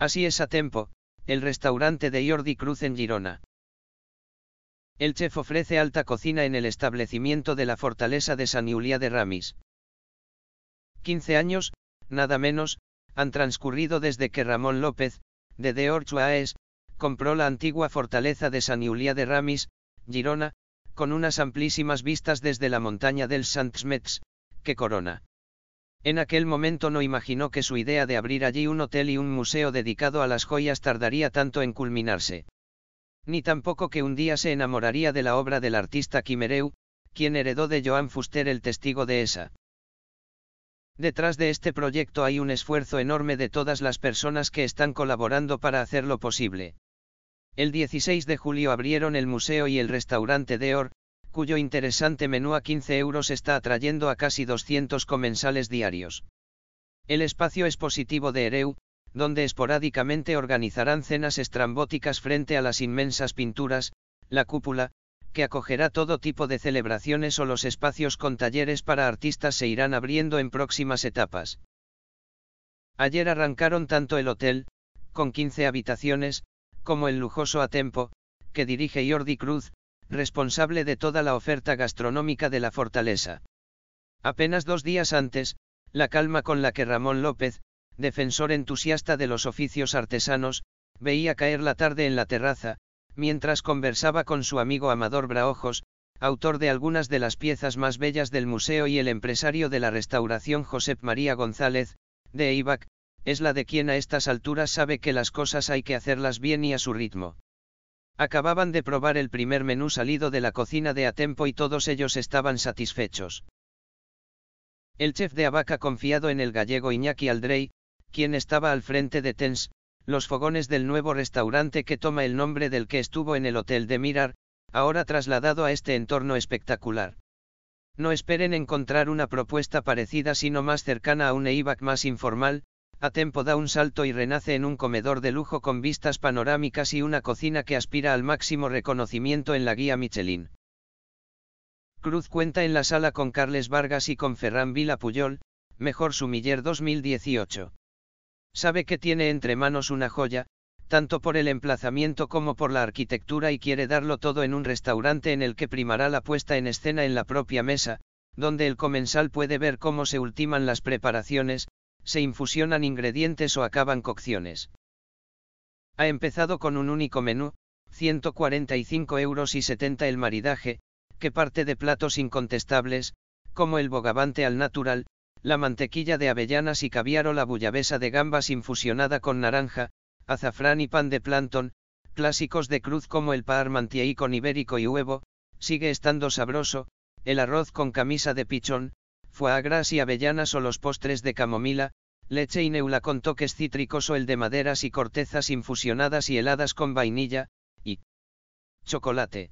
Así es a Tempo, el restaurante de Jordi Cruz en Girona. El chef ofrece alta cocina en el establecimiento de la fortaleza de San Julia de Ramis. 15 años, nada menos, han transcurrido desde que Ramón López, de De Orchuaes, compró la antigua fortaleza de San Iulia de Ramis, Girona, con unas amplísimas vistas desde la montaña del Santsmets, que corona. En aquel momento no imaginó que su idea de abrir allí un hotel y un museo dedicado a las joyas tardaría tanto en culminarse. Ni tampoco que un día se enamoraría de la obra del artista Quimereu, quien heredó de Joan Fuster el testigo de esa. Detrás de este proyecto hay un esfuerzo enorme de todas las personas que están colaborando para hacerlo posible. El 16 de julio abrieron el museo y el restaurante de Or, cuyo interesante menú a 15 euros está atrayendo a casi 200 comensales diarios. El espacio expositivo de Ereu, donde esporádicamente organizarán cenas estrambóticas frente a las inmensas pinturas, la cúpula, que acogerá todo tipo de celebraciones o los espacios con talleres para artistas se irán abriendo en próximas etapas. Ayer arrancaron tanto el hotel, con 15 habitaciones, como el lujoso Atempo, que dirige Jordi Cruz, responsable de toda la oferta gastronómica de la fortaleza. Apenas dos días antes, la calma con la que Ramón López, defensor entusiasta de los oficios artesanos, veía caer la tarde en la terraza, mientras conversaba con su amigo Amador Braojos, autor de algunas de las piezas más bellas del museo y el empresario de la restauración José María González, de ibac es la de quien a estas alturas sabe que las cosas hay que hacerlas bien y a su ritmo. Acababan de probar el primer menú salido de la cocina de Atempo y todos ellos estaban satisfechos. El chef de Abaca confiado en el gallego Iñaki Aldrey, quien estaba al frente de TENS, los fogones del nuevo restaurante que toma el nombre del que estuvo en el Hotel de Mirar, ahora trasladado a este entorno espectacular. No esperen encontrar una propuesta parecida sino más cercana a un EIVAC más informal, a tempo da un salto y renace en un comedor de lujo con vistas panorámicas y una cocina que aspira al máximo reconocimiento en la guía Michelin. Cruz cuenta en la sala con Carles Vargas y con Ferran Vila Puyol, mejor sumiller 2018. Sabe que tiene entre manos una joya, tanto por el emplazamiento como por la arquitectura y quiere darlo todo en un restaurante en el que primará la puesta en escena en la propia mesa, donde el comensal puede ver cómo se ultiman las preparaciones, se infusionan ingredientes o acaban cocciones. Ha empezado con un único menú, 145 euros y 70 el maridaje, que parte de platos incontestables, como el bogavante al natural, la mantequilla de avellanas y caviar o la bullabesa de gambas infusionada con naranja, azafrán y pan de plantón, clásicos de cruz como el y con ibérico y huevo, sigue estando sabroso, el arroz con camisa de pichón, foie y avellanas o los postres de camomila, leche y neula con toques cítricos o el de maderas y cortezas infusionadas y heladas con vainilla, y chocolate.